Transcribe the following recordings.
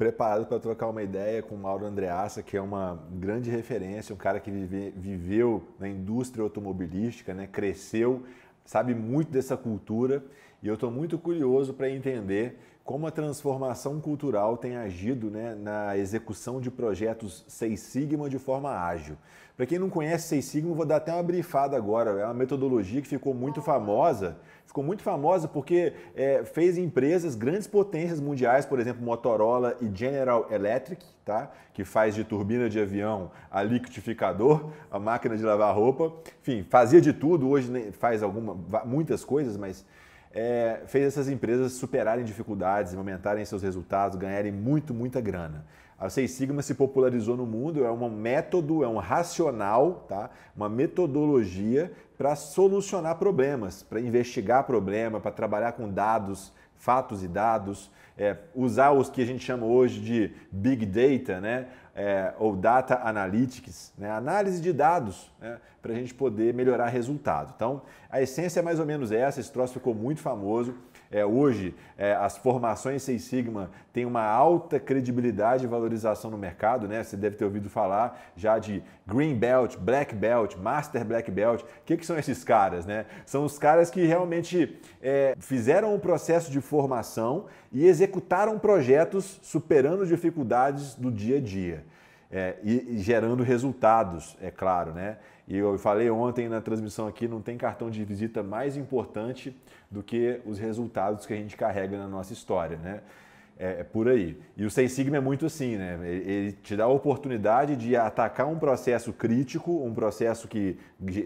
preparado para trocar uma ideia com o Mauro Andreassa, que é uma grande referência, um cara que vive, viveu na indústria automobilística, né? cresceu, sabe muito dessa cultura e eu estou muito curioso para entender como a transformação cultural tem agido né, na execução de projetos Seis Sigma de forma ágil. Para quem não conhece Seis Sigma, vou dar até uma brifada agora. É uma metodologia que ficou muito famosa. Ficou muito famosa porque é, fez empresas, grandes potências mundiais, por exemplo, Motorola e General Electric, tá? que faz de turbina de avião a liquidificador, a máquina de lavar roupa. Enfim, fazia de tudo, hoje faz alguma, muitas coisas, mas é, fez essas empresas superarem dificuldades, aumentarem seus resultados, ganharem muito, muita grana. A Seis Sigma se popularizou no mundo, é um método, é um racional, tá? uma metodologia para solucionar problemas, para investigar problema, para trabalhar com dados, fatos e dados, é, usar os que a gente chama hoje de Big Data, né? É, ou Data Analytics, né? análise de dados, né? para a gente poder melhorar resultado. Então, a essência é mais ou menos essa, esse troço ficou muito famoso. É, hoje, é, as formações Seis Sigma têm uma alta credibilidade e valorização no mercado, né? Você deve ter ouvido falar já de Green Belt, Black Belt, Master Black Belt. O que, que são esses caras, né? São os caras que realmente é, fizeram o um processo de formação e executaram projetos superando dificuldades do dia a dia. É, e, e gerando resultados, é claro, né? E eu falei ontem na transmissão aqui, não tem cartão de visita mais importante do que os resultados que a gente carrega na nossa história, né? É, é por aí. E o Sem Sigma é muito assim, né? Ele, ele te dá a oportunidade de atacar um processo crítico, um processo que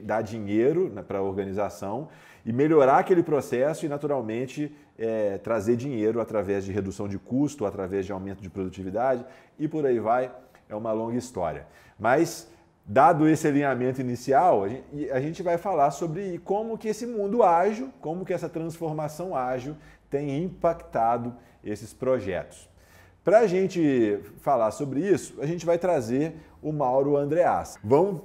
dá dinheiro para a organização e melhorar aquele processo e, naturalmente, é, trazer dinheiro através de redução de custo, através de aumento de produtividade e por aí vai. É uma longa história. Mas Dado esse alinhamento inicial, a gente vai falar sobre como que esse mundo ágil, como que essa transformação ágil tem impactado esses projetos. Para a gente falar sobre isso, a gente vai trazer o Mauro Andreas. Vamos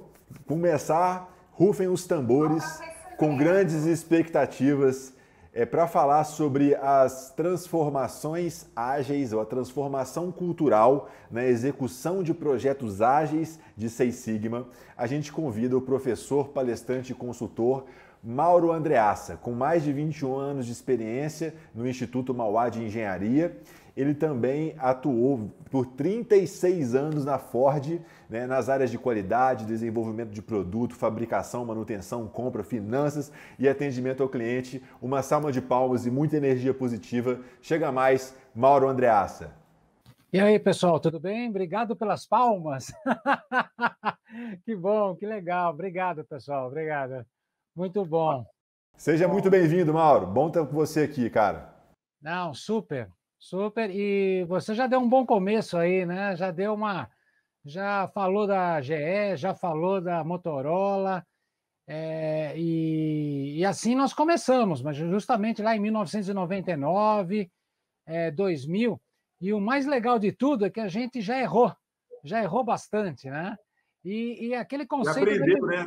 começar, rufem os tambores, ah, com grandes expectativas é para falar sobre as transformações ágeis ou a transformação cultural na execução de projetos ágeis de Seis Sigma. A gente convida o professor, palestrante e consultor Mauro Andreassa, com mais de 21 anos de experiência no Instituto Mauá de Engenharia ele também atuou por 36 anos na Ford, né, nas áreas de qualidade, desenvolvimento de produto, fabricação, manutenção, compra, finanças e atendimento ao cliente. Uma salva de palmas e muita energia positiva. Chega mais, Mauro Andreassa. E aí, pessoal, tudo bem? Obrigado pelas palmas. que bom, que legal. Obrigado, pessoal. Obrigado. Muito bom. Seja bom. muito bem-vindo, Mauro. Bom estar com você aqui, cara. Não, super. Super. E você já deu um bom começo aí, né? Já deu uma. Já falou da GE, já falou da Motorola. É, e, e, assim nós começamos, mas justamente lá em 1999, é, 2000. E o mais legal de tudo é que a gente já errou, já errou bastante, né? E, e aquele conceito. Já aprendeu, né?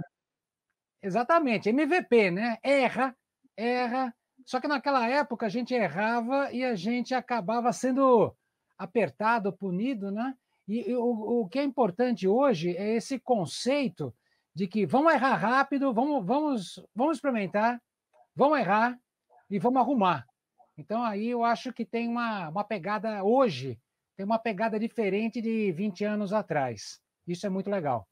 Exatamente, MVP, né? Erra, erra, só que naquela época a gente errava e a gente acabava sendo apertado, punido, né? E, e o, o que é importante hoje é esse conceito de que vamos errar rápido, vamos, vamos, vamos experimentar, vamos errar e vamos arrumar. Então aí eu acho que tem uma, uma pegada hoje, tem uma pegada diferente de 20 anos atrás. Isso é muito legal.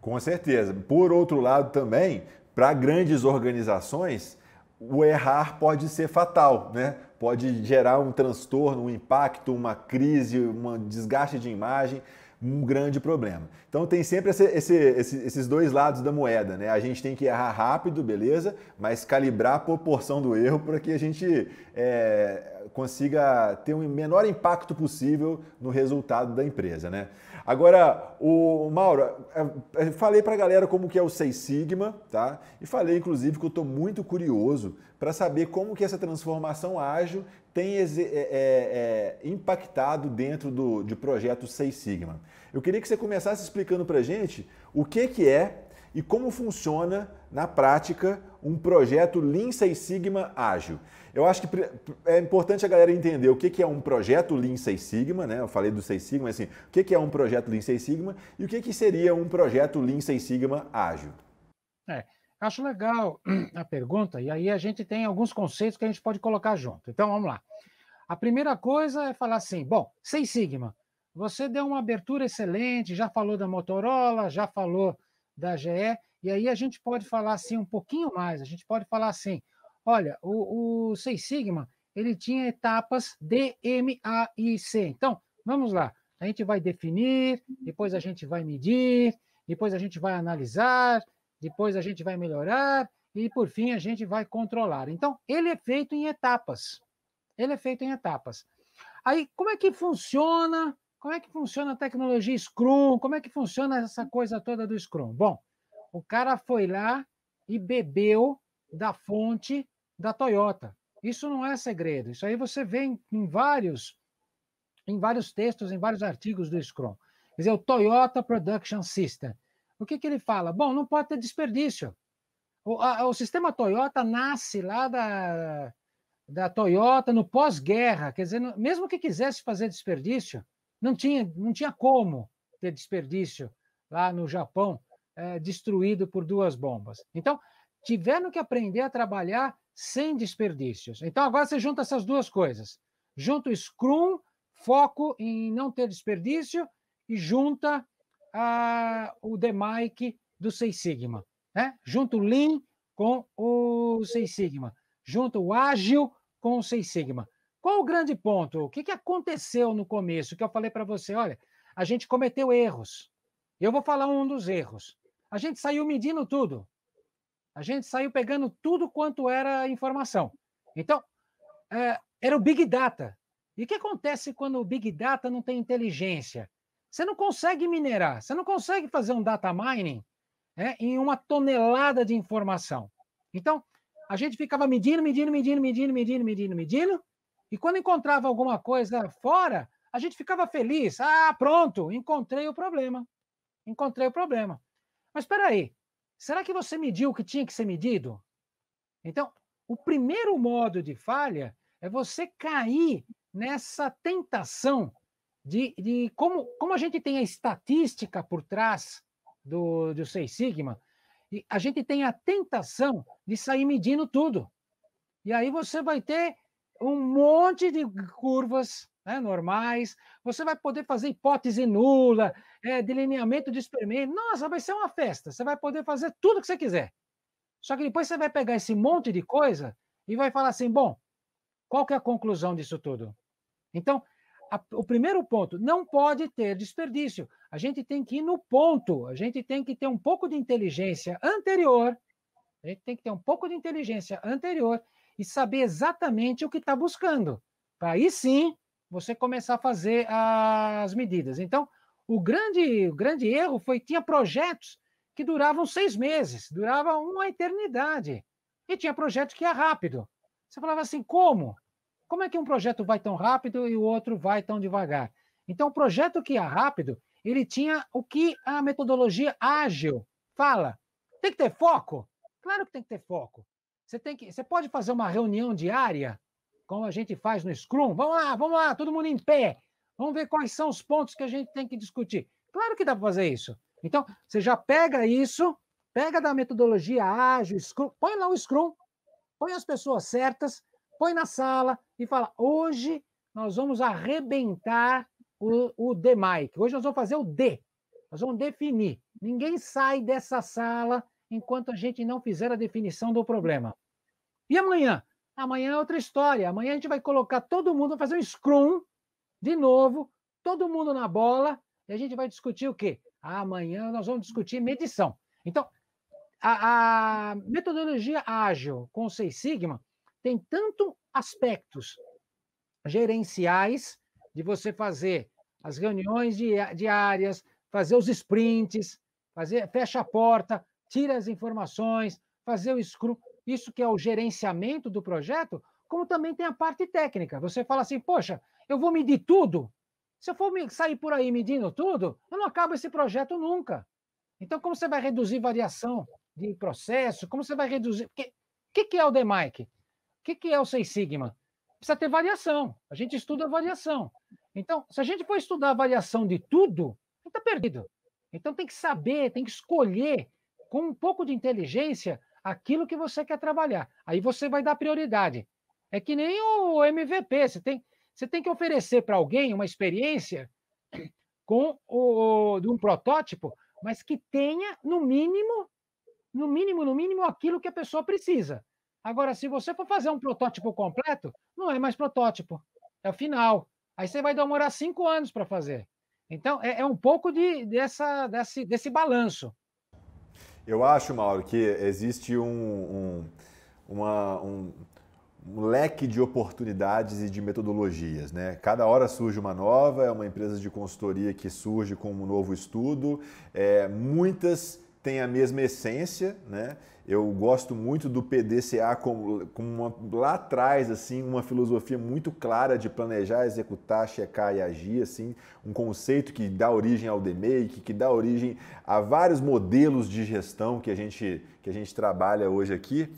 Com certeza. Por outro lado também, para grandes organizações, o errar pode ser fatal, né? Pode gerar um transtorno, um impacto, uma crise, um desgaste de imagem, um grande problema. Então tem sempre esse, esse, esses dois lados da moeda, né? A gente tem que errar rápido, beleza, mas calibrar a proporção do erro para que a gente é, consiga ter o um menor impacto possível no resultado da empresa, né? Agora, o Mauro, eu é, é, falei para a galera como que é o Seis Sigma, tá? E falei, inclusive, que eu estou muito curioso para saber como que essa transformação ágil tem é, é, é, impactado dentro do, de projeto Seis Sigma. Eu queria que você começasse explicando para gente o que, que é e como funciona na prática um projeto Lean seis Sigma ágil. Eu acho que é importante a galera entender o que é um projeto Lean Six Sigma, né? Eu falei do Six Sigma, assim, o que é um projeto Lean Six Sigma e o que seria um projeto Lean Six Sigma ágil? É, acho legal a pergunta, e aí a gente tem alguns conceitos que a gente pode colocar junto. Então, vamos lá. A primeira coisa é falar assim, bom, Six Sigma, você deu uma abertura excelente, já falou da Motorola, já falou da GE, e aí a gente pode falar assim um pouquinho mais, a gente pode falar assim, Olha, o, o Seis Sigma, ele tinha etapas D, M, A e C. Então, vamos lá. A gente vai definir, depois a gente vai medir, depois a gente vai analisar, depois a gente vai melhorar e, por fim, a gente vai controlar. Então, ele é feito em etapas. Ele é feito em etapas. Aí, como é que funciona? Como é que funciona a tecnologia Scrum? Como é que funciona essa coisa toda do Scrum? Bom, o cara foi lá e bebeu da fonte da Toyota. Isso não é segredo. Isso aí você vê em, em vários em vários textos, em vários artigos do Scrum. Quer dizer, o Toyota Production System. O que, que ele fala? Bom, não pode ter desperdício. O, a, o sistema Toyota nasce lá da, da Toyota no pós-guerra. Quer dizer, mesmo que quisesse fazer desperdício, não tinha, não tinha como ter desperdício lá no Japão, é, destruído por duas bombas. Então, tiveram que aprender a trabalhar sem desperdícios. Então agora você junta essas duas coisas. Junta o Scrum, foco em não ter desperdício, e junta o DMAIC do Seis Sigma. Né? Junta o Lean com o Seis Sigma. Junta o Ágil com o Seis Sigma. Qual o grande ponto? O que, que aconteceu no começo que eu falei para você? Olha, a gente cometeu erros. Eu vou falar um dos erros. A gente saiu medindo tudo. A gente saiu pegando tudo quanto era informação. Então, é, era o Big Data. E o que acontece quando o Big Data não tem inteligência? Você não consegue minerar, você não consegue fazer um data mining é, em uma tonelada de informação. Então, a gente ficava medindo, medindo, medindo, medindo, medindo, medindo, medindo, e quando encontrava alguma coisa fora, a gente ficava feliz. Ah, pronto, encontrei o problema. Encontrei o problema. Mas espera aí, Será que você mediu o que tinha que ser medido? Então, o primeiro modo de falha é você cair nessa tentação de, de como, como a gente tem a estatística por trás do, do Seis Sigma, e a gente tem a tentação de sair medindo tudo. E aí você vai ter um monte de curvas né, normais, você vai poder fazer hipótese nula, é, delineamento de experimento. Nossa, vai ser uma festa. Você vai poder fazer tudo que você quiser. Só que depois você vai pegar esse monte de coisa e vai falar assim: bom, qual que é a conclusão disso tudo? Então, a, o primeiro ponto, não pode ter desperdício. A gente tem que ir no ponto, a gente tem que ter um pouco de inteligência anterior, a gente tem que ter um pouco de inteligência anterior e saber exatamente o que está buscando. Para aí sim você começar a fazer as medidas. Então, o grande, o grande erro foi tinha projetos que duravam seis meses, durava uma eternidade. E tinha projetos que ia rápido. Você falava assim, como? Como é que um projeto vai tão rápido e o outro vai tão devagar? Então, o projeto que ia rápido, ele tinha o que a metodologia ágil fala. Tem que ter foco? Claro que tem que ter foco. Você, tem que, você pode fazer uma reunião diária como a gente faz no Scrum. Vamos lá, vamos lá, todo mundo em pé. Vamos ver quais são os pontos que a gente tem que discutir. Claro que dá para fazer isso. Então, você já pega isso, pega da metodologia ágil, Scrum, põe lá o Scrum, põe as pessoas certas, põe na sala e fala: hoje nós vamos arrebentar o, o mike Hoje nós vamos fazer o D. Nós vamos definir. Ninguém sai dessa sala enquanto a gente não fizer a definição do problema. E amanhã? Amanhã é outra história. Amanhã a gente vai colocar todo mundo, fazer um scrum de novo, todo mundo na bola, e a gente vai discutir o quê? Amanhã nós vamos discutir medição. Então, a, a metodologia ágil com o Seis Sigma tem tanto aspectos gerenciais de você fazer as reuniões diárias, fazer os sprints, fazer fecha a porta, tira as informações, fazer o scrum isso que é o gerenciamento do projeto, como também tem a parte técnica. Você fala assim, poxa, eu vou medir tudo? Se eu for sair por aí medindo tudo, eu não acabo esse projeto nunca. Então, como você vai reduzir variação de processo? Como você vai reduzir. O que, que, é o DMIC? O que, que é o Seis Sigma? Precisa ter variação. A gente estuda variação. Então, se a gente for estudar a variação de tudo, está perdido. Então, tem que saber, tem que escolher com um pouco de inteligência aquilo que você quer trabalhar. Aí você vai dar prioridade. É que nem o MVP, você tem, você tem que oferecer para alguém uma experiência com o, de um protótipo, mas que tenha, no mínimo, no mínimo, no mínimo, aquilo que a pessoa precisa. Agora, se você for fazer um protótipo completo, não é mais protótipo, é o final. Aí você vai demorar cinco anos para fazer. Então, é, é, um pouco de, dessa, desse, desse balanço. Eu acho, Mauro, que existe um, um, uma, um, um leque de oportunidades e de metodologias. Né? Cada hora surge uma nova, é uma empresa de consultoria que surge com um novo estudo, é, muitas tem a mesma essência, né? Eu gosto muito do PDCA como, como uma, lá atrás, assim, uma filosofia muito clara de planejar, executar, checar e agir, assim, um conceito que dá origem ao DMake, que dá origem a vários modelos de gestão que a gente, que a gente trabalha hoje aqui.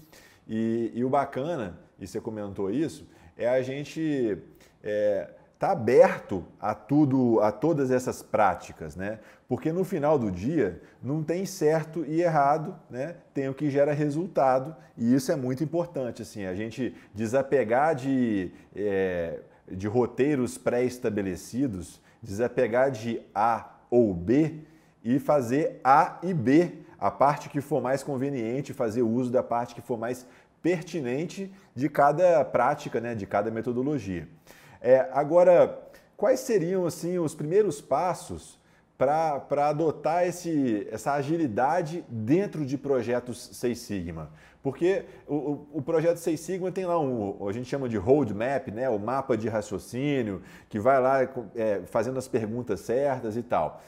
E, e o bacana, e você comentou isso, é a gente... É, está aberto a tudo, a todas essas práticas, né? Porque no final do dia não tem certo e errado, né? Tem o que gera resultado e isso é muito importante, assim, a gente desapegar de, é, de roteiros pré-estabelecidos, desapegar de A ou B e fazer A e B, a parte que for mais conveniente, fazer uso da parte que for mais pertinente de cada prática, né? De cada metodologia. É, agora, quais seriam assim os primeiros passos para adotar esse, essa agilidade dentro de projetos Seis Sigma? Porque o, o, projeto Seis Sigma tem lá um, a gente chama de roadmap, né? o mapa de raciocínio, que vai lá é, fazendo as perguntas certas e tal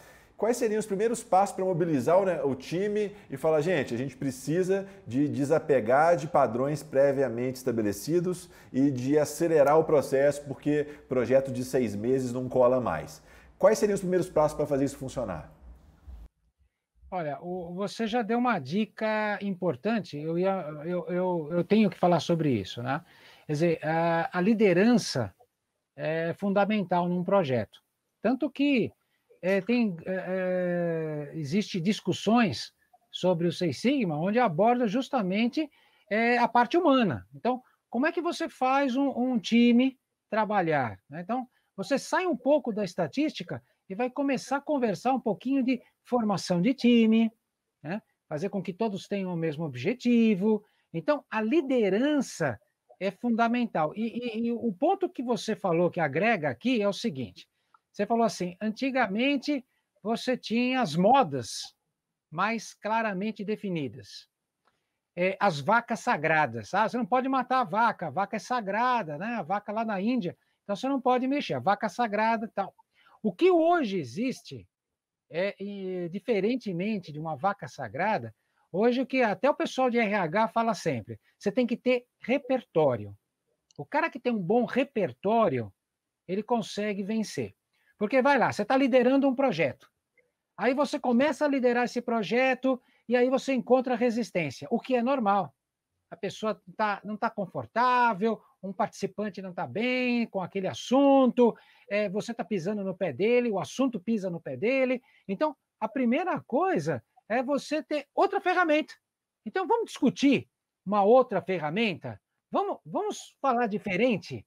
quais seriam os primeiros passos para mobilizar né, o, time e falar, gente, a gente precisa de desapegar de padrões previamente estabelecidos e de acelerar o processo, porque projeto de seis meses não cola mais. Quais seriam os primeiros passos para fazer isso funcionar? Olha, você já deu uma dica importante, eu, ia, eu, eu, eu tenho que falar sobre isso, né? Quer dizer, a, a liderança é fundamental num projeto. Tanto que é, tem, é, é, existe discussões sobre o Seis Sigma, onde aborda justamente é, a parte humana. Então, como é que você faz um, um time trabalhar? Né? Então, você sai um pouco da estatística e vai começar a conversar um pouquinho de formação de time, né? fazer com que todos tenham o mesmo objetivo. Então, a liderança é fundamental. E, e, e o ponto que você falou que agrega aqui é o seguinte: você falou assim: antigamente você tinha as modas mais claramente definidas. É, as vacas sagradas. Ah, você não pode matar a vaca, a vaca é sagrada, né? A vaca lá na Índia. Então você não pode mexer, a vaca é sagrada tal. O que hoje existe é, e, diferentemente de uma vaca sagrada, hoje o que até o pessoal de RH fala sempre, você tem que ter repertório. O cara que tem um bom repertório, ele consegue vencer. Porque vai lá, você está liderando um projeto. Aí você começa a liderar esse projeto e aí você encontra resistência, o que é normal. A pessoa tá, não está confortável, um participante não está bem com aquele assunto, é, você está pisando no pé dele, o assunto pisa no pé dele. Então, a primeira coisa é você ter outra ferramenta. Então, vamos discutir uma outra ferramenta? Vamos, vamos falar diferente,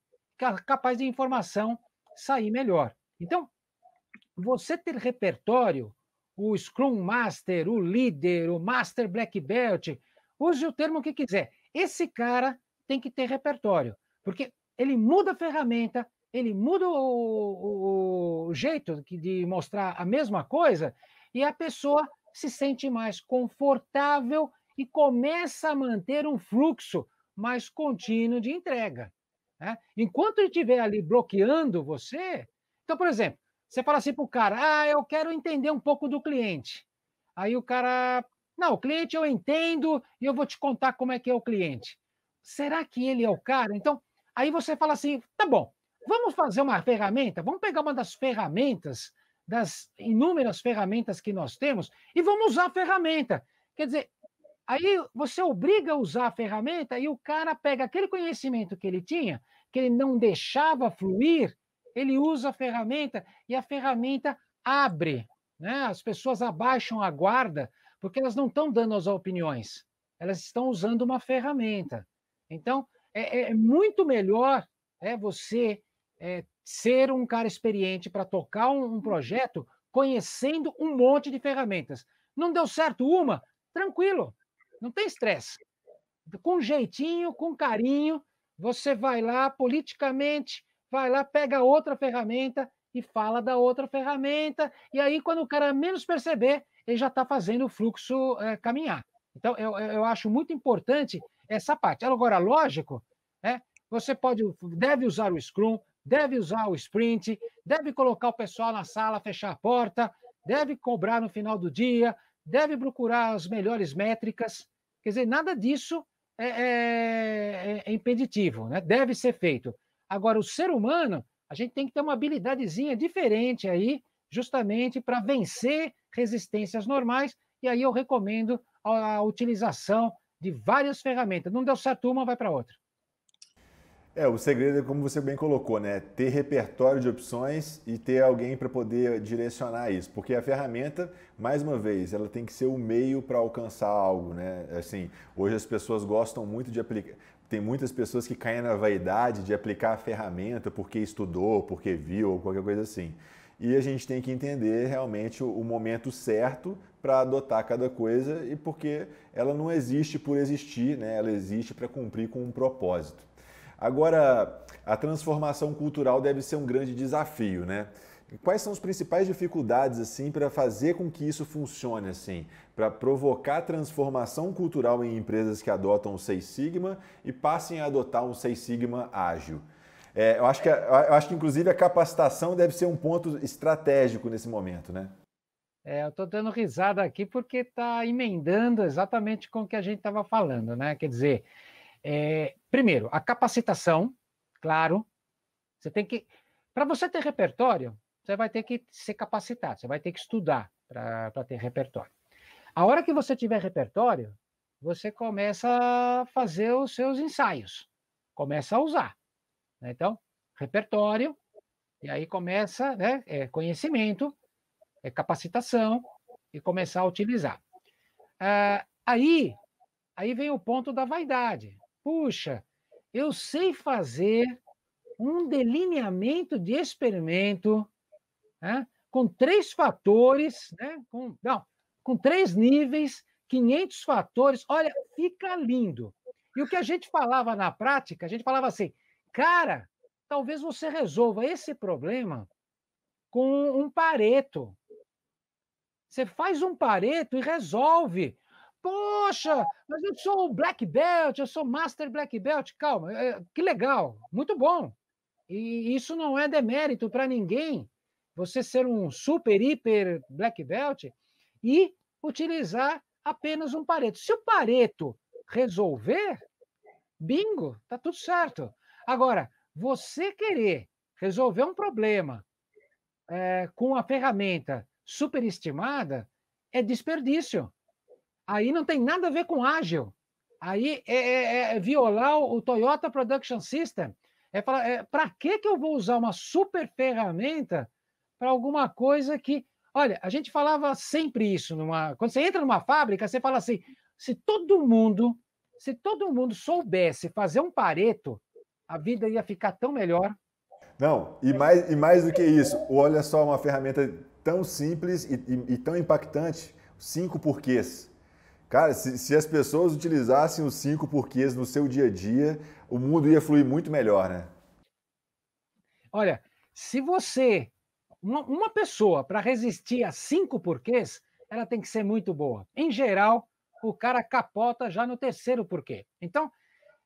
capaz de informação sair melhor. Então, você ter repertório, o Scrum Master, o líder, o Master Black Belt, use o termo que quiser. Esse cara tem que ter repertório, porque ele muda a ferramenta, ele muda o, o, o jeito de mostrar a mesma coisa e a pessoa se sente mais confortável e começa a manter um fluxo mais contínuo de entrega. Né? Enquanto ele estiver ali bloqueando você, então, por exemplo, você fala assim para o cara: ah, eu quero entender um pouco do cliente. Aí o cara, não, o cliente eu entendo e eu vou te contar como é que é o cliente. Será que ele é o cara? Então, aí você fala assim: tá bom, vamos fazer uma ferramenta, vamos pegar uma das ferramentas, das inúmeras ferramentas que nós temos, e vamos usar a ferramenta. Quer dizer, aí você obriga a usar a ferramenta e o cara pega aquele conhecimento que ele tinha, que ele não deixava fluir, ele usa a ferramenta e a ferramenta abre. Né? As pessoas abaixam a guarda porque elas não estão dando as opiniões, elas estão usando uma ferramenta. Então, é, é, é muito melhor é você é, ser um cara experiente para tocar um, um projeto conhecendo um monte de ferramentas. Não deu certo uma? Tranquilo, não tem estresse. Com jeitinho, com carinho, você vai lá politicamente vai lá, pega outra ferramenta e fala da outra ferramenta. E aí, quando o cara menos perceber, ele já está fazendo o fluxo é, caminhar. Então, eu, eu acho muito importante essa parte. Agora, lógico, né, você pode, deve usar o Scrum, deve usar o Sprint, deve colocar o pessoal na sala, fechar a porta, deve cobrar no final do dia, deve procurar as melhores métricas. Quer dizer, nada disso é, é, é, é impeditivo, né? deve ser feito. Agora, o ser humano, a gente tem que ter uma habilidadezinha diferente aí, justamente para vencer resistências normais, e aí eu recomendo a, a utilização de várias ferramentas. Não deu certo uma, vai para outra. É, o segredo é como você bem colocou, né? Ter repertório de opções e ter alguém para poder direcionar isso, porque a ferramenta, mais uma vez, ela tem que ser o meio para alcançar algo, né? Assim, hoje as pessoas gostam muito de aplicar. Tem muitas pessoas que caem na vaidade de aplicar a ferramenta porque estudou, porque viu, ou qualquer coisa assim. E a gente tem que entender realmente o momento certo para adotar cada coisa e porque ela não existe por existir, né? ela existe para cumprir com um propósito. Agora, a transformação cultural deve ser um grande desafio, né? Quais são as principais dificuldades assim para fazer com que isso funcione assim, para provocar transformação cultural em empresas que adotam o Seis Sigma e passem a adotar um Seis Sigma ágil? É, eu, acho que, eu acho que inclusive a capacitação deve ser um ponto estratégico nesse momento, né? É, eu estou dando risada aqui porque está emendando exatamente com o que a gente estava falando, né? Quer dizer, é, primeiro, a capacitação, claro, você tem que para você ter repertório, você vai ter que ser capacitado, você vai ter que estudar para ter repertório. A hora que você tiver repertório, você começa a fazer os seus ensaios, começa a usar. Né? Então, repertório, e aí começa né, é conhecimento, é capacitação, e começar a utilizar. Ah, aí, aí vem o ponto da vaidade. Puxa, eu sei fazer um delineamento de experimento né, com três fatores, né, com, não, com três níveis, 500 fatores. Olha, fica lindo. E o que a gente falava na prática, a gente falava assim, cara, talvez você resolva esse problema com um pareto. Você faz um pareto e resolve. Poxa, mas eu sou o Black Belt, eu sou Master Black Belt. Calma, é, é, que legal, muito bom. E isso não é demérito para ninguém você ser um super, hiper black belt e utilizar apenas um pareto. Se o pareto resolver, bingo, tá tudo certo. Agora, você querer resolver um problema é, com a ferramenta superestimada é desperdício. Aí não tem nada a ver com ágil. Aí é, é, é, é violar o Toyota Production System. É para é, que, que eu vou usar uma super ferramenta para alguma coisa que. Olha, a gente falava sempre isso. Numa, quando você entra numa fábrica, você fala assim: se todo mundo, se todo mundo soubesse fazer um pareto, a vida ia ficar tão melhor. Não, e mais, e mais do que isso, olha só uma ferramenta tão simples e, e, e tão impactante: cinco porquês. Cara, se, se, as pessoas utilizassem os cinco porquês no seu dia a dia, o mundo ia fluir muito melhor, né? Olha, se você uma, uma pessoa para resistir a cinco porquês, ela tem que ser muito boa. Em geral, o cara capota já no terceiro porquê. Então,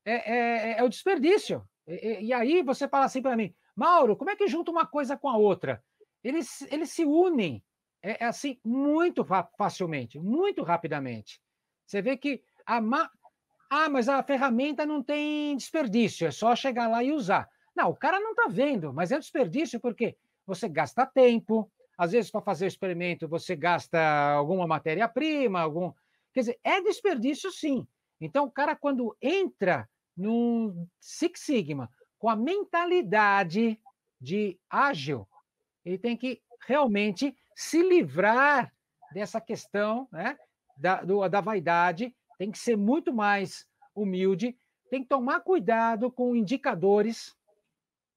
é, é, é, é o desperdício. E, e, aí você fala assim para mim, Mauro, como é que junta uma coisa com a outra? Eles, eles se unem, é, é assim, muito facilmente, muito rapidamente. Você vê que a ma... Ah, mas a ferramenta não tem desperdício, é só chegar lá e usar. Não, o cara não está vendo, mas é desperdício porque você gasta tempo, às vezes para fazer o experimento você gasta alguma matéria-prima, algum. Quer dizer, é desperdício sim. Então, o cara, quando entra num Six Sigma com a mentalidade de ágil, ele tem que realmente se livrar dessa questão né, da, do, da vaidade, tem que ser muito mais humilde, tem que tomar cuidado com indicadores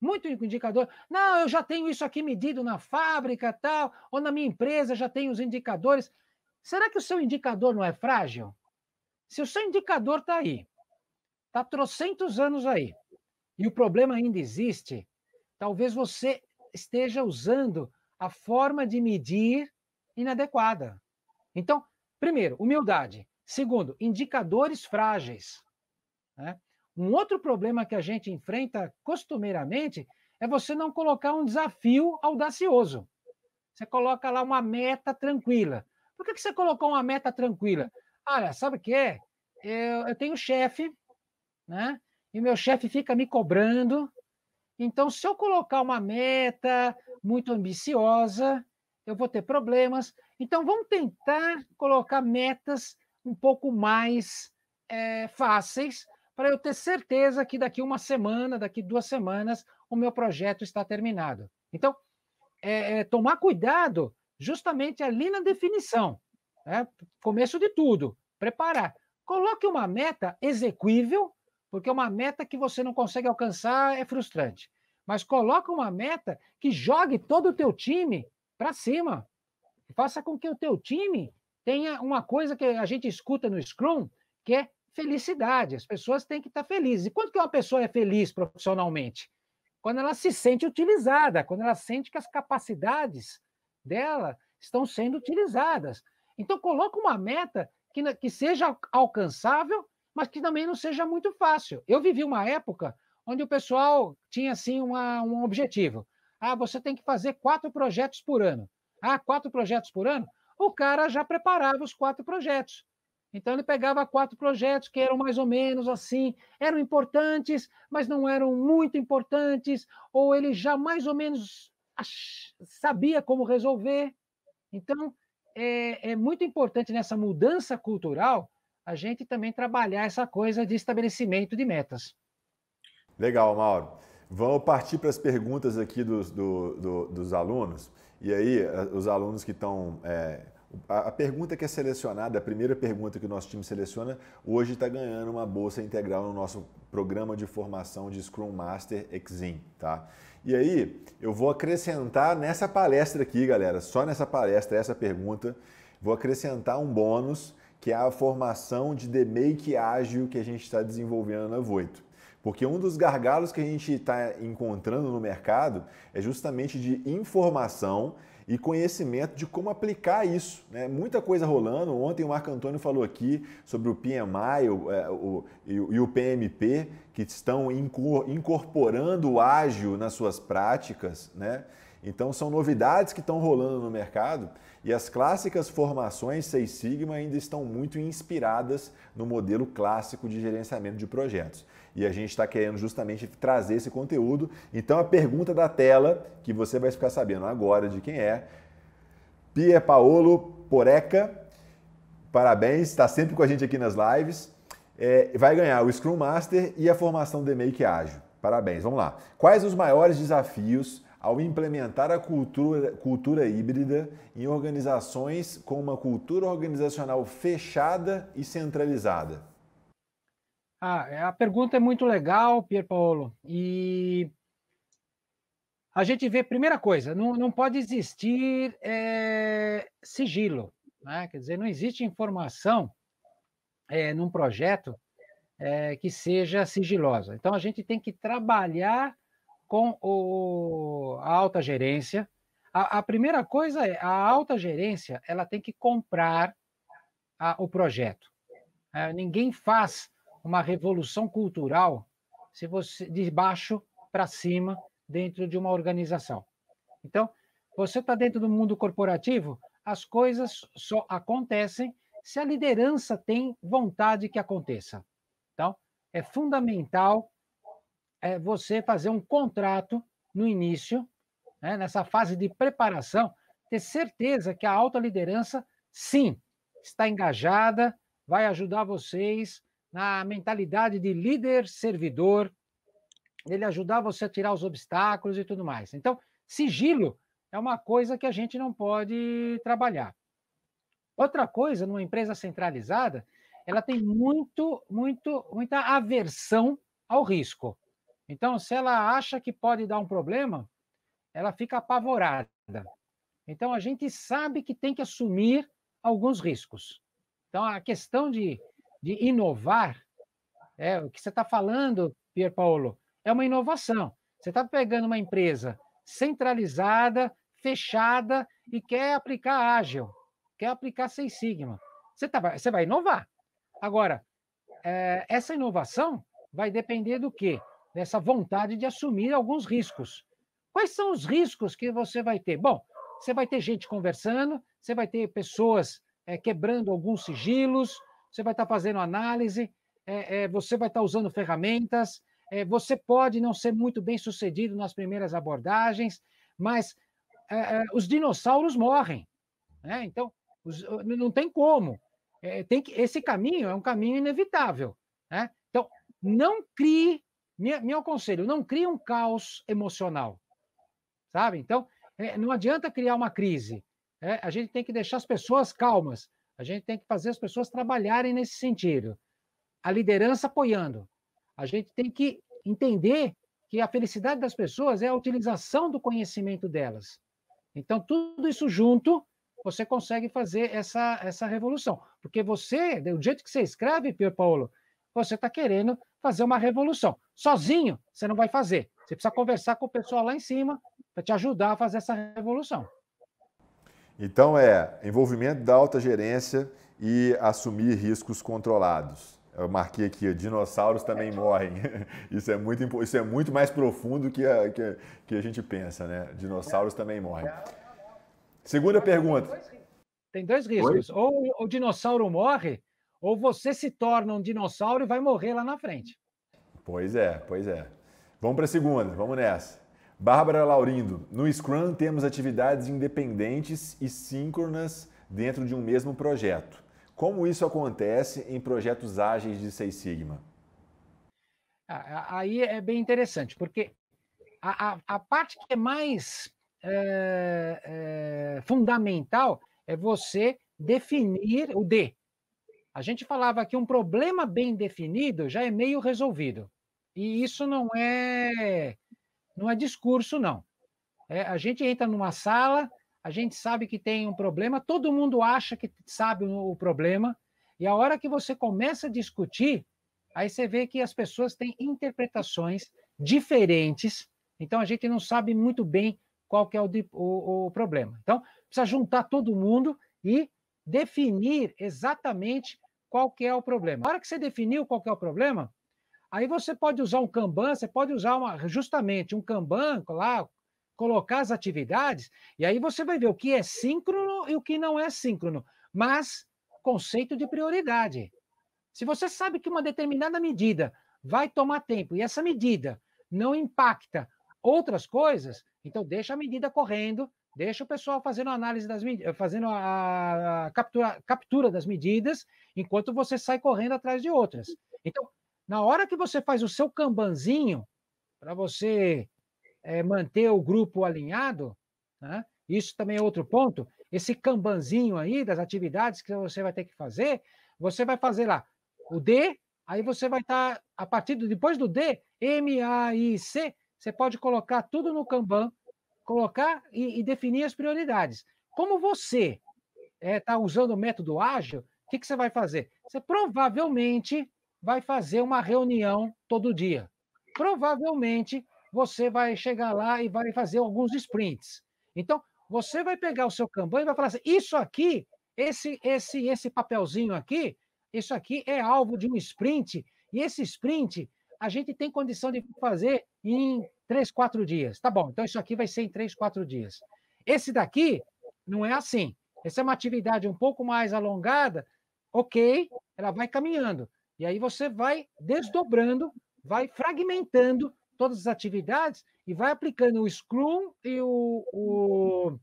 muito indicador. Não, eu já tenho isso aqui medido na fábrica, tal, ou na minha empresa já tenho os indicadores. Será que o seu indicador não é frágil? Se o seu indicador está aí, está trocentos anos aí, e o problema ainda existe, talvez você esteja usando a forma de medir inadequada. Então, primeiro, humildade. Segundo, indicadores frágeis. Né? Um outro problema que a gente enfrenta costumeiramente é você não colocar um desafio audacioso. Você coloca lá uma meta tranquila. Por que, você colocou uma meta tranquila? Olha, sabe o que é? Eu, eu tenho chefe, né? E meu chefe fica me cobrando. Então, se eu colocar uma meta muito ambiciosa, eu vou ter problemas. Então, vamos tentar colocar metas um pouco mais é, fáceis para eu ter certeza que daqui uma semana, daqui duas semanas, o meu projeto está terminado. Então, é, é tomar cuidado justamente ali na definição, né? começo de tudo, preparar. Coloque uma meta execuível, porque uma meta que você não consegue alcançar é frustrante. Mas coloque uma meta que jogue todo o teu time para cima. Faça com que o teu time tenha uma coisa que a gente escuta no Scrum, que é felicidade. As pessoas têm que estar felizes. E quando que uma pessoa é feliz profissionalmente? Quando ela se sente utilizada, quando ela sente que as capacidades dela estão sendo utilizadas. Então, coloca uma meta que, que seja alcançável, mas que também não seja muito fácil. Eu vivi uma época onde o pessoal tinha assim uma, um objetivo. Ah, você tem que fazer quatro projetos por ano. Ah, quatro projetos por ano? O cara já preparava os quatro projetos. Então ele pegava quatro projetos que eram mais ou menos assim, eram importantes, mas não eram muito importantes, ou ele já mais ou menos sabia como resolver. Então é, é muito importante nessa mudança cultural a gente também trabalhar essa coisa de estabelecimento de metas. Legal, Mauro. Vamos partir para as perguntas aqui dos, do, do, dos alunos. E aí, eh, os alunos que estão é a, pergunta que é selecionada, a primeira pergunta que o nosso time seleciona, hoje está ganhando uma bolsa integral no nosso programa de formação de Scrum Master Exim, tá? E aí, eu vou acrescentar nessa palestra aqui, galera, só nessa palestra, essa pergunta, vou acrescentar um bônus, que é a formação de The Make Ágil que a gente está desenvolvendo na Voito. Porque um dos gargalos que a gente está encontrando no mercado é justamente de informação e conhecimento de como aplicar isso. Né? Muita coisa rolando. Ontem o Marco Antônio falou aqui sobre o PMI o, é, o, e o PMP, que estão incorporando o ágil nas suas práticas. Né? Então, são novidades que estão rolando no mercado e as clássicas formações Seis Sigma ainda estão muito inspiradas no modelo clássico de gerenciamento de projetos. E a gente está querendo justamente trazer esse conteúdo. Então a pergunta da tela, que você vai ficar sabendo agora de quem é, Pia Paolo Poreca, parabéns, está sempre com a gente aqui nas lives. É, vai ganhar o Scrum Master e a formação de Make Ágil. Parabéns, vamos lá. Quais os maiores desafios ao implementar a cultura, cultura híbrida em organizações com uma cultura organizacional fechada e centralizada? Ah, é, a pergunta é muito legal, Pier Paulo, E a gente vê, primeira coisa, não, não pode existir é, sigilo, né? quer dizer, não existe informação é, num projeto é, que seja sigilosa. Então, a gente tem que trabalhar com o, a alta gerência. A, a, primeira coisa é, a alta gerência ela tem que comprar a, o projeto. É, ninguém faz uma revolução cultural se você de baixo para cima dentro de uma organização. Então, você está dentro do mundo corporativo, as coisas só acontecem se a liderança tem vontade que aconteça. Então, é fundamental é, você fazer um contrato no início, né, nessa fase de preparação, ter certeza que a alta liderança, sim, está engajada, vai ajudar vocês na mentalidade de líder servidor, ele ajudar você a tirar os obstáculos e tudo mais. Então, sigilo é uma coisa que a gente não pode trabalhar. Outra coisa, numa empresa centralizada, ela tem muito, muito, muita aversão ao risco. Então, se ela acha que pode dar um problema, ela fica apavorada. Então, a gente sabe que tem que assumir alguns riscos. Então, a questão de de inovar, é, o que você está falando, Pier Paulo, é uma inovação. Você está pegando uma empresa centralizada, fechada e quer aplicar ágil, quer aplicar Seis Sigma. Você, tá, você vai inovar. Agora, é, essa inovação vai depender do quê? Dessa vontade de assumir alguns riscos. Quais são os riscos que você vai ter? Bom, você vai ter gente conversando, você vai ter pessoas é, quebrando alguns sigilos, você vai estar fazendo análise, é, é, você vai estar usando ferramentas, é, você pode não ser muito bem sucedido nas primeiras abordagens, mas é, é, os dinossauros morrem. Né? Então, os, não tem como. É, tem que, esse caminho é um caminho inevitável. Né? Então, não crie, minha, meu conselho, não crie um caos emocional. Sabe? Então, não adianta criar uma crise. Né? a gente tem que deixar as pessoas calmas a gente tem que fazer as pessoas trabalharem nesse sentido. A liderança apoiando. A gente tem que entender que a felicidade das pessoas é a utilização do conhecimento delas. Então, tudo isso junto, você consegue fazer essa, essa revolução. Porque você, do jeito que você escreve, Pier Paulo, você está querendo fazer uma revolução. Sozinho, você não vai fazer. Você precisa conversar com o pessoal lá em cima para te ajudar a fazer essa revolução. Então é envolvimento da alta gerência e assumir riscos controlados. Eu marquei aqui, dinossauros também morrem. Isso é muito, isso é muito mais profundo que a, que a, que a gente pensa, né? Dinossauros também morrem. Segunda pergunta. Tem dois riscos. Oi? Ou o dinossauro morre, ou você se torna um dinossauro e vai morrer lá na frente. Pois é, pois é. Vamos para a segunda, vamos nessa. Bárbara Laurindo, no Scrum temos atividades independentes e síncronas dentro de um mesmo projeto. Como isso acontece em projetos ágeis de Seis Sigma? Ah, aí é bem interessante, porque a, a, a parte que é mais é, é, fundamental é você definir o D. A gente falava que um problema bem definido já é meio resolvido. E isso não é não é discurso, não. É, a gente entra numa sala, a gente sabe que tem um problema, todo mundo acha que sabe o problema, e a hora que você começa a discutir, aí você vê que as pessoas têm interpretações diferentes, então a gente não sabe muito bem qual que é o, o, o problema. Então, precisa juntar todo mundo e definir exatamente qual que é o problema. A hora que você definiu qual que é o problema, Aí você pode usar um Kanban, você pode usar uma, justamente um Kanban lá, colocar as atividades, e aí você vai ver o que é síncrono e o que não é síncrono. Mas conceito de prioridade. Se você sabe que uma determinada medida vai tomar tempo e essa medida não impacta outras coisas, então deixa a medida correndo, deixa o pessoal fazendo a análise das medidas, fazendo a, captura, captura das medidas, enquanto você sai correndo atrás de outras. Então, na hora que você faz o seu cambanzinho, para você é, manter o grupo alinhado, né? isso também é outro ponto. Esse cambanzinho aí das atividades que você vai ter que fazer, você vai fazer lá o D, aí você vai estar, tá, a partir do, depois do D, M, A, I, C, você pode colocar tudo no Kanban, colocar e, e definir as prioridades. Como você está é, tá usando o método ágil, o que, que você vai fazer? Você provavelmente vai fazer uma reunião todo dia. Provavelmente você vai chegar lá e vai fazer alguns sprints. Então, você vai pegar o seu Kanban e vai falar assim: isso aqui, esse, esse, esse papelzinho aqui, isso aqui é alvo de um sprint, e esse sprint a gente tem condição de fazer em três, quatro dias. Tá bom, então isso aqui vai ser em três, quatro dias. Esse daqui não é assim. Essa é uma atividade um pouco mais alongada, ok, ela vai caminhando. E aí você vai desdobrando, vai fragmentando todas as atividades e vai aplicando o Scrum e o, o,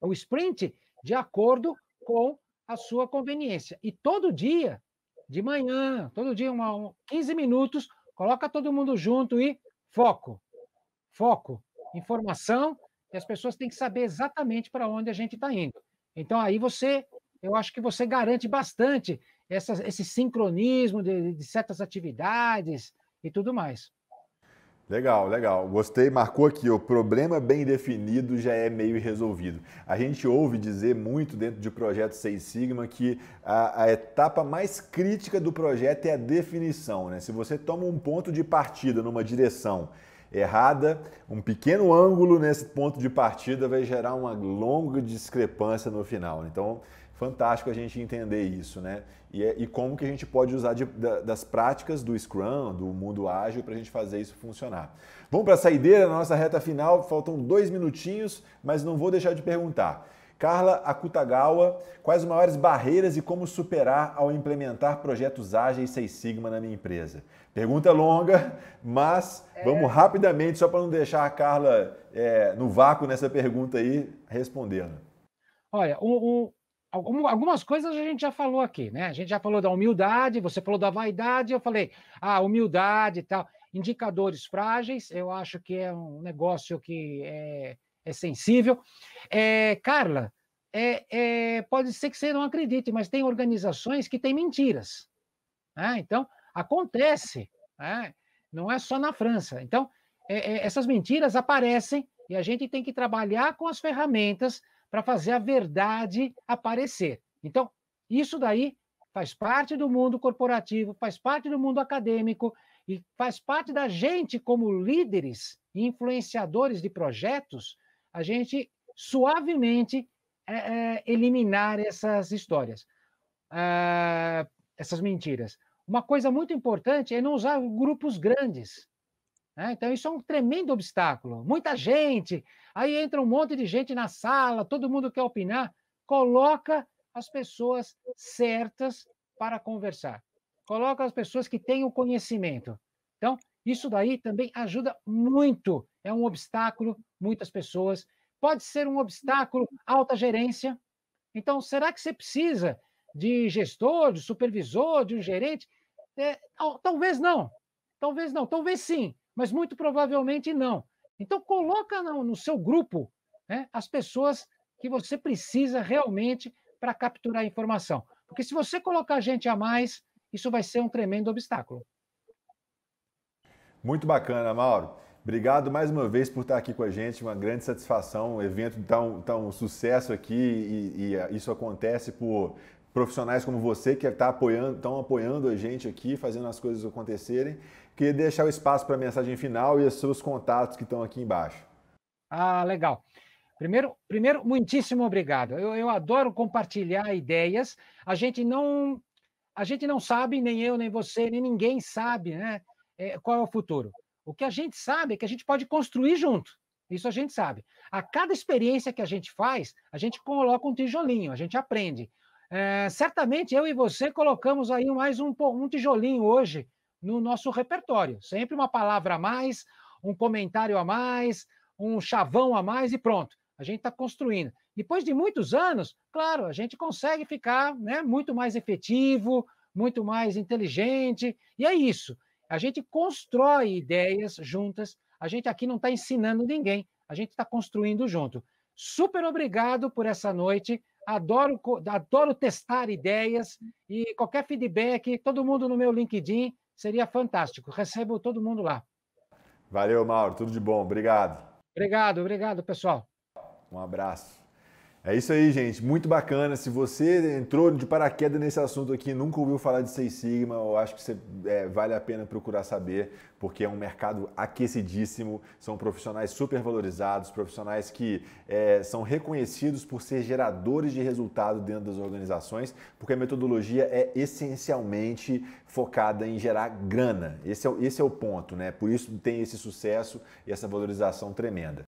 o Sprint de acordo com a sua conveniência. E todo dia, de manhã, todo dia, uma, um, 15 minutos, coloca todo mundo junto e foco. Foco. Informação, e as pessoas têm que saber exatamente para onde a gente está indo. Então, aí você, eu acho que você garante bastante essa, esse sincronismo de, de certas atividades e tudo mais. Legal, legal. Gostei, marcou aqui, o problema bem definido já é meio resolvido. A gente ouve dizer muito dentro de projeto seis Sigma que a, a, etapa mais crítica do projeto é a definição. Né? Se você toma um ponto de partida numa direção errada, um pequeno ângulo nesse ponto de partida vai gerar uma longa discrepância no final. Né? Então, fantástico a gente entender isso, né? E, é, e como que a gente pode usar de, da, das práticas do Scrum, do mundo ágil, para a gente fazer isso funcionar. Vamos para a saideira, na nossa reta final, faltam dois minutinhos, mas não vou deixar de perguntar. Carla Akutagawa, quais as maiores barreiras e como superar ao implementar projetos ágeis Seis Sigma na minha empresa? Pergunta longa, mas é... vamos rapidamente, só para não deixar a Carla é, no vácuo nessa pergunta aí, respondendo. Olha, um, algumas coisas a gente já falou aqui, né? A gente já falou da humildade, você falou da vaidade, eu falei, ah, humildade e tal. Indicadores frágeis, eu acho que é um negócio que é, é sensível. É, Carla, é, é pode ser que você não acredite, mas tem organizações que têm mentiras. Né? Então, acontece, né? não é só na França. Então, é, é, essas mentiras aparecem e a gente tem que trabalhar com as ferramentas para fazer a verdade aparecer. Então, isso daí faz parte do mundo corporativo, faz parte do mundo acadêmico e faz parte da gente como líderes e influenciadores de projetos, a gente suavemente é, é, eliminar essas histórias, é, essas mentiras. Uma coisa muito importante é não usar grupos grandes. Né? então, isso é um tremendo obstáculo. Muita gente, aí entra um monte de gente na sala, todo mundo quer opinar. Coloca as pessoas certas para conversar. Coloca as pessoas que têm o conhecimento. Então, isso daí também ajuda muito. É um obstáculo, muitas pessoas. Pode ser um obstáculo alta gerência. Então, será que você precisa de gestor, de supervisor, de um gerente? É, talvez não. Talvez não. Talvez sim mas muito provavelmente não. Então, coloca no, no seu grupo né, as pessoas que você precisa realmente para capturar a informação. Porque se você colocar gente a mais, isso vai ser um tremendo obstáculo. Muito bacana, Mauro. Obrigado mais uma vez por estar aqui com a gente, uma grande satisfação. O evento está um, tá um sucesso aqui e, e, isso acontece por profissionais como você que tá apoiando, estão apoiando a gente aqui, fazendo as coisas acontecerem. Queria deixar o espaço para a mensagem final e os seus contatos que estão aqui embaixo. Ah, legal. Primeiro, primeiro muitíssimo obrigado. Eu, eu adoro compartilhar ideias. A gente não a gente não sabe, nem eu, nem você, nem ninguém sabe né, é, qual é o futuro. O que a gente sabe é que a gente pode construir junto. Isso a gente sabe. A cada experiência que a gente faz, a gente coloca um tijolinho, a gente aprende. É, certamente eu e você colocamos aí mais um, um tijolinho hoje no nosso repertório. Sempre uma palavra a mais, um comentário a mais, um chavão a mais e pronto. A gente está construindo. Depois de muitos anos, claro, a gente consegue ficar né, muito mais efetivo, muito mais inteligente, e é isso. A gente constrói ideias juntas, a gente aqui não está ensinando ninguém, a gente está construindo junto. Super obrigado por essa noite. Adoro, adoro testar ideias e qualquer feedback, todo mundo no meu LinkedIn, seria fantástico. Recebo todo mundo lá. Valeu, Mauro. Tudo de bom. Obrigado. Obrigado, obrigado, pessoal. Um abraço. É isso aí, gente. Muito bacana. Se você entrou de paraquedas nesse assunto aqui nunca ouviu falar de Seis Sigma, eu acho que você, é, vale a pena procurar saber, porque é um mercado aquecidíssimo, são profissionais super valorizados, profissionais que é, são reconhecidos por ser geradores de resultado dentro das organizações, porque a metodologia é essencialmente focada em gerar grana. Esse é, esse é o ponto, né? Por isso tem esse sucesso e essa valorização tremenda.